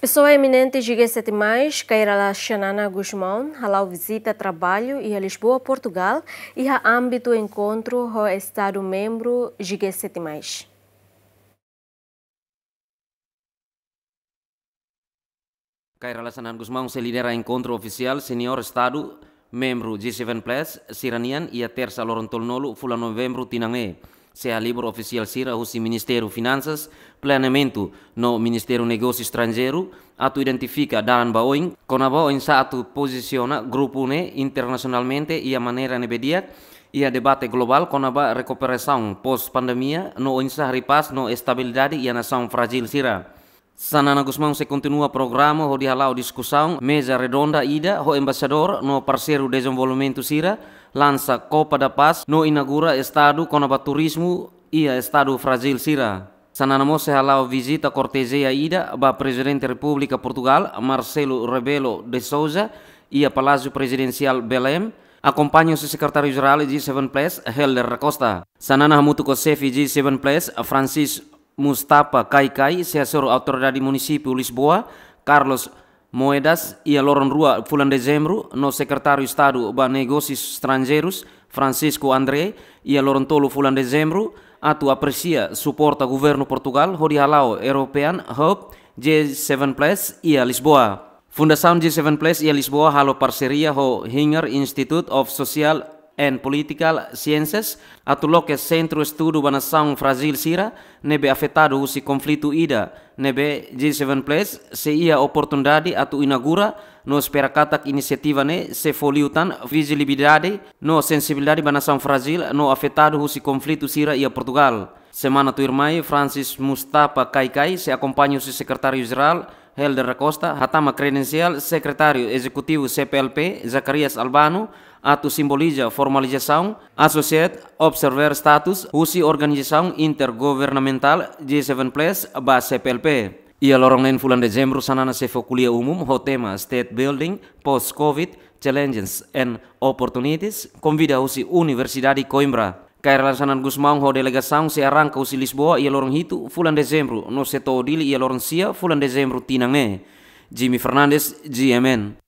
Pessoa eminente G7+, Kairala Xanana Guzmão, halau visita trabalho e a Lisboa, Portugal, e a âmbito encontro o Estado membro G7+. Kairala Xanana Guzmão se lidera encontro oficial senior Estado membro G7 Plus, Siranian e a terça Lorontol Nolo, fula novembro Tinangé se a Libro oficial sira o Ministério Finanças, planeamento no Ministério Negócio Estrangeiro, ato identifica dan baoin, con a baoin sa atu posiciona grupo ne internacionalmente e a maneira ne bediak, e a debate global com a recuperação pós-pandemia no insa ripas no estabilidade e a nação frágil será. Sanana Guzmão se continua o programa ho dihalau discussão mesa redonda ida ho embaixador no parceiro desenvolvimento sira lansa ko pada pas no inagura estado konaba turismo ia estado Brasil sira. Sananamo se halau visita cortesia ida ba Presidente Republika Portugal Marcelo Rebelo de Souza ia Palácio Presidencial Belém acompanha se secretário geral g Seven Place Helder Costa. Sanana hamutu ko chefe g Seven Place Francis Mustapa Kaikai, Kai, asoro autoridade município Lisboa, Carlos moedas ia loron rua fulan dezembro no sekretario estado ba negosis Francisco Andre ia loron tolu fulan dezembro atu apresia suporta governo Portugal hodi halau European Hub J 7 Plus ia Lisboa Fundação J 7 Plus ia Lisboa halo parceria ho Hinger Institute of Social and Political Sciences, atau loke Centro Banasang Brasil Sira, nebe afetado si conflito ida, nebe G7 Place, se ia oportunidade atu inaugura no katak iniciativa ne se foliutan visibilidade no sensibilidade Banasang Brasil no afetado si conflito Sira ia Portugal. Semana tu irmai Francis Mustafa Kaikai se acompanha si secretário Helder Acosta, Hatama Kredensial Sekretario Eksekutif CPLP, Zacarias Albano, Atu simboliza formalização, associate observer status, UCI Organização Intergovernamental G7 Plus, ba CPLP. Ia lorong lain bulan Desember sanana sefa kuliah umum ho tema State Building Post-COVID Challenges and Opportunities convida UCI Universidade Coimbra. Kair Gus Maung ho delegação arang kau si Lisboa ia lorong hitu fulan Desembru no se to dili ia lorong sia fulan tinang tinange. Jimmy Fernandes, GMN.